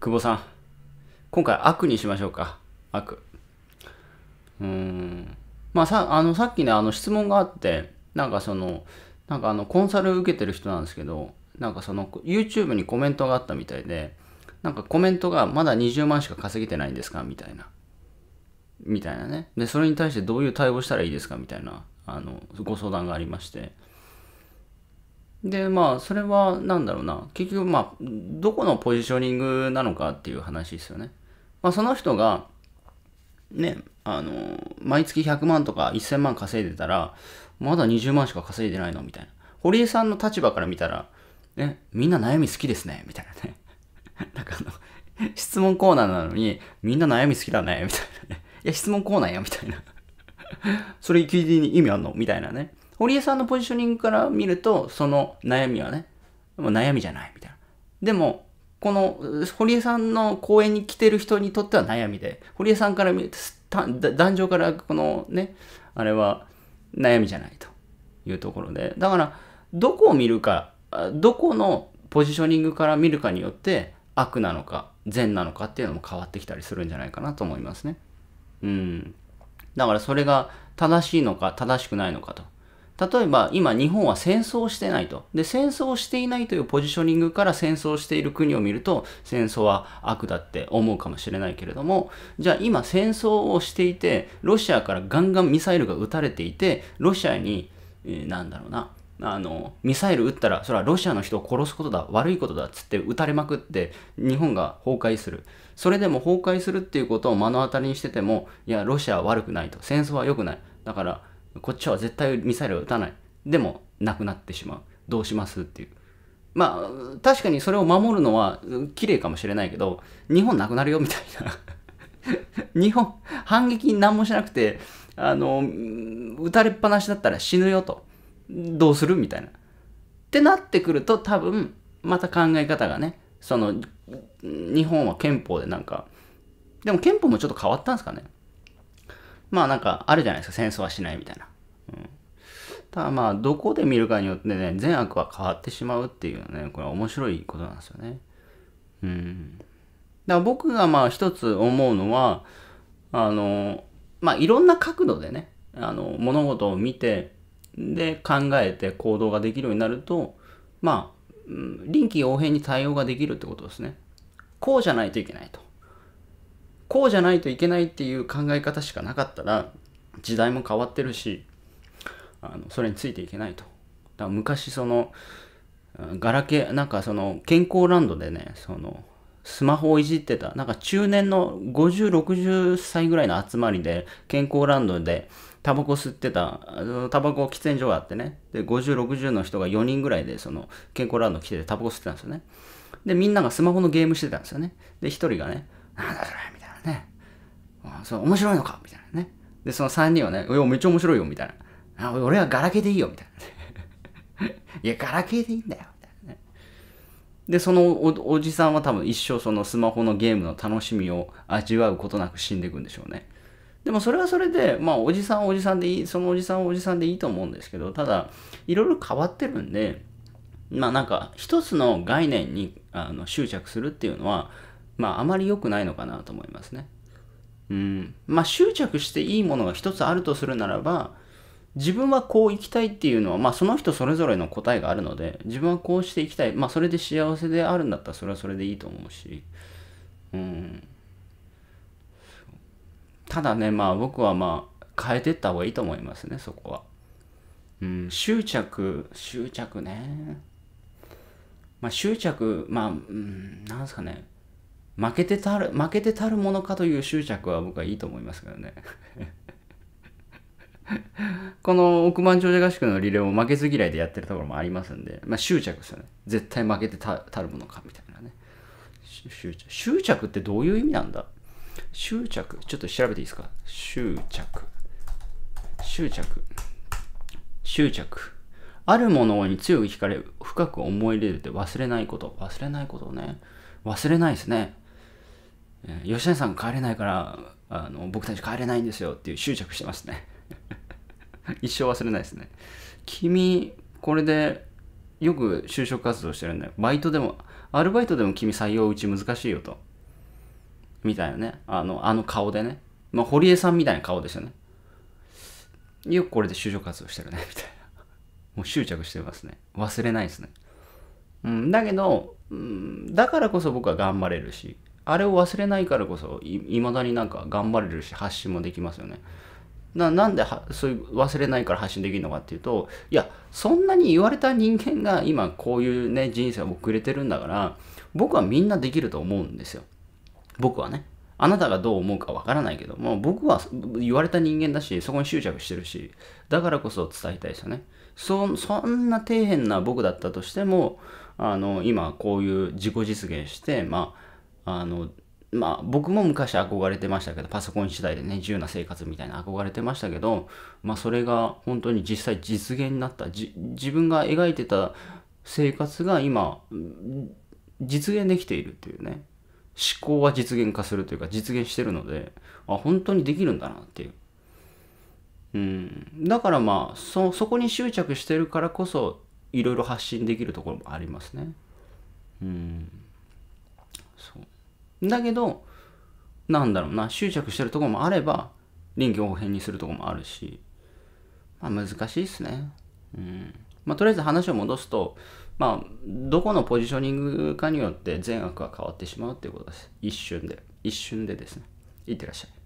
久保さん。今回悪にしましょうか。悪。うん。まあさ、あの、さっきね、あの質問があって、なんかその、なんかあの、コンサル受けてる人なんですけど、なんかその、YouTube にコメントがあったみたいで、なんかコメントがまだ20万しか稼げてないんですかみたいな。みたいなね。で、それに対してどういう対応したらいいですかみたいな、あの、ご相談がありまして。でまあそれは何だろうな結局まあどこのポジショニングなのかっていう話ですよね。まあ、その人がねあの毎月100万とか1000万稼いでたらまだ20万しか稼いでないのみたいな堀江さんの立場から見たら、ね、みんな悩み好きですねみたいなね なんかあの質問コーナーなのにみんな悩み好きだねみたいなねいや質問コーナーやみたいなそれ聞いて意味あんのみたいなね堀江さんのポジショニングから見ると、その悩みはね、もう悩みじゃないみたいな。でも、この堀江さんの公演に来てる人にとっては悩みで、堀江さんから見ると、壇上からこのね、あれは悩みじゃないというところで、だから、どこを見るか、どこのポジショニングから見るかによって、悪なのか、善なのかっていうのも変わってきたりするんじゃないかなと思いますね。うん。だからそれが正しいのか正しくないのかと例えば今日本は戦争してないと。で、戦争していないというポジショニングから戦争している国を見ると戦争は悪だって思うかもしれないけれども、じゃあ今戦争をしていて、ロシアからガンガンミサイルが撃たれていて、ロシアに、えー、なんだろうな、あの、ミサイル撃ったら、それはロシアの人を殺すことだ、悪いことだっつって撃たれまくって、日本が崩壊する。それでも崩壊するっていうことを目の当たりにしてても、いや、ロシアは悪くないと。戦争は良くない。だから、こっちは絶対ミサイルを撃たない。でも、なくなってしまう。どうしますっていう。まあ、確かにそれを守るのは綺麗かもしれないけど、日本なくなるよみたいな。日本、反撃何もしなくて、あの、撃たれっぱなしだったら死ぬよと。どうするみたいな。ってなってくると多分、また考え方がね、その、日本は憲法でなんか、でも憲法もちょっと変わったんですかね。まあなんかあるじゃないですか、戦争はしないみたいな。うん、ただまあ、どこで見るかによってね、善悪は変わってしまうっていうね、これは面白いことなんですよね。うん。だから僕がまあ一つ思うのは、あの、まあいろんな角度でね、あの、物事を見て、で考えて行動ができるようになると、まあ、臨機応変に対応ができるってことですね。こうじゃないといけないと。こうじゃないといけないっていう考え方しかなかったら時代も変わってるしあのそれについていけないと。だから昔そのガラケーなんかその健康ランドでねそのスマホをいじってたなんか中年の5060歳ぐらいの集まりで健康ランドでタバコ吸ってたタバコ喫煙所があってねで5060の人が4人ぐらいでその健康ランド来ててタバコ吸ってたんですよねでみんながスマホのゲームしてたんですよねで1人がね「なんだそれ」そう、面白いのかみたいなね。で、その3人はね、いお、めっちゃ面白いよ、みたいな。あ、俺はガラケーでいいよ、みたいな、ね。いや、ガラケーでいいんだよ、みたいなね。で、そのおおじさんは多分一生そのスマホのゲームの楽しみを味わうことなく死んでいくんでしょうね。でもそれはそれで、まあ、おじさんおじさんでいい、そのおじさんおじさんでいいと思うんですけど、ただ、いろいろ変わってるんで、まあなんか、一つの概念にあの執着するっていうのは、まああまり良くないのかなと思いますね。うん、まあ執着していいものが一つあるとするならば自分はこう生きたいっていうのは、まあ、その人それぞれの答えがあるので自分はこうしていきたい、まあ、それで幸せであるんだったらそれはそれでいいと思うし、うん、ただねまあ僕はまあ変えてった方がいいと思いますねそこは、うん、執着執着ねまあ執着まあ、うん、なんすかね負けてたる負けてたるものかという執着は僕はいいと思いますけどね この億万長者合宿のリレーも負けず嫌いでやってるところもありますんで、まあ、執着ですよね絶対負けてたるものかみたいなね執着執着ってどういう意味なんだ執着ちょっと調べていいですか執着執着執着あるものに強く惹かれ深く思い入れて忘れないこと忘れないことね忘れないですねえ吉谷さん帰れないからあの僕たち帰れないんですよっていう執着してますね 一生忘れないですね君これでよく就職活動してるんだよバイトでもアルバイトでも君採用うち難しいよとみたいなねあのあの顔でねまあ堀江さんみたいな顔でしたねよくこれで就職活動してるねみたいなもう執着してますね忘れないですねうんだけど、うん、だからこそ僕は頑張れるしあれを忘れないからこそいまだになんか頑張れるし発信もできますよね。ななんでそういう忘れないから発信できるのかっていうといやそんなに言われた人間が今こういうね人生を送れてるんだから僕はみんなできると思うんですよ僕はねあなたがどう思うかわからないけども僕は言われた人間だしそこに執着してるしだからこそ伝えたいですよねそそんな底辺な僕だったとしてもあの今こういう自己実現してまああのまあ僕も昔憧れてましたけど、パソコン次第でね、自由な生活みたいな憧れてましたけど、まあそれが本当に実際実現になった、自分が描いてた生活が今、実現できているっていうね、思考は実現化するというか実現してるので、あ、本当にできるんだなっていう。うん。だからまあ、そ、そこに執着してるからこそ、いろいろ発信できるところもありますね。うん。そう。だけど、なんだろうな、執着してるとこもあれば、臨機応変にするとこもあるし、まあ難しいっすね。うん。まあとりあえず話を戻すと、まあ、どこのポジショニングかによって善悪は変わってしまうっていうことです。一瞬で。一瞬でですね。いってらっしゃい。